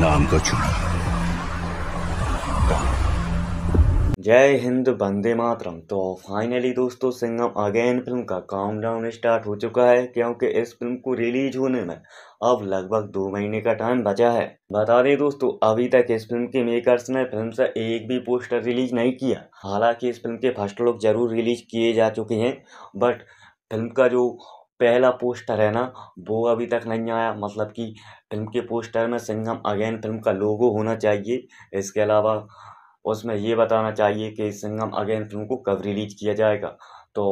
नाम का चुना जय हिंद बंदे मातरम तो फाइनली दोस्तों सिंगम अगेन फिल्म का काउंटडाउन स्टार्ट हो चुका है क्योंकि इस फिल्म को रिलीज होने में अब लगभग दो महीने का टाइम बचा है बता दें दोस्तों अभी तक इस फिल्म के मेकर्स ने फिल्म से एक भी पोस्टर रिलीज नहीं किया हालांकि इस फिल्म के फर्स्ट लुक जरूर रिलीज किए जा चुके हैं बट फिल्म का जो पहला पोस्टर है ना वो अभी तक नहीं आया मतलब कि फ़िल्म के पोस्टर में सिंघम अगेन फ़िल्म का लोगो होना चाहिए इसके अलावा उसमें ये बताना चाहिए कि सिंघम अगेन फ़िल्म को कब रिलीज़ किया जाएगा तो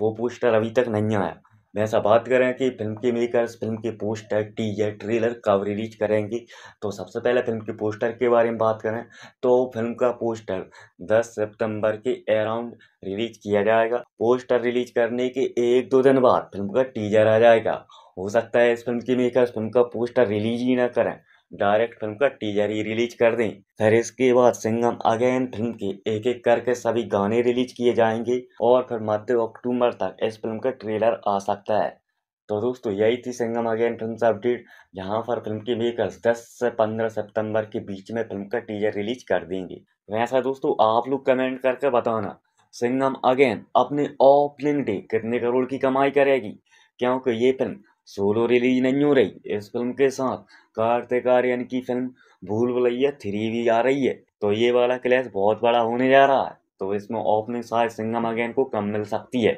वो पोस्टर अभी तक नहीं आया वैसा बात करें कि फिल्म के मेकर्स फिल्म के पोस्टर टीजर ट्रेलर कब रिलीज करेंगे तो सबसे पहले फिल्म के पोस्टर के बारे में बात करें तो फिल्म का पोस्टर 10 सितंबर के अराउंड रिलीज किया जाएगा पोस्टर रिलीज करने के एक दो दिन बाद फिल्म का टीजर आ जाएगा हो सकता है इस फिल्म के मेकर्स फिल्म का पोस्टर रिलीज ही ना करें डायरेक्ट फिल्म का टीजर ही रिलीज कर दें फिर इसके बाद सिंगम अगेन फिल्म के एक एक करके सभी गाने रिलीज किए जाएंगे और फिर मध्य अक्टूबर तक इस फिल्म का ट्रेलर आ सकता है तो दोस्तों यही थी सिंगम अगेन फिल्म से अपडेट जहाँ पर फिल्म के मेकर्स 10 से 15 सितंबर के बीच में फिल्म का टीजर रिलीज कर देंगे वैसा तो दोस्तों आप लोग कमेंट करके बताना सिंगम अगेन अपने ओपनिंग डे कितने करोड़ की कमाई करेगी क्योंकि ये फिल्म सोलो रिलीज नहीं हो रही इस फिल्म के साथ कार्तिक आर्यन की फिल्म भूल भुलैया थ्री भी आ रही है तो ये वाला क्लैश बहुत बड़ा होने जा रहा है तो इसमें ओपनिंग शायद सिंगम अगेन को कम मिल सकती है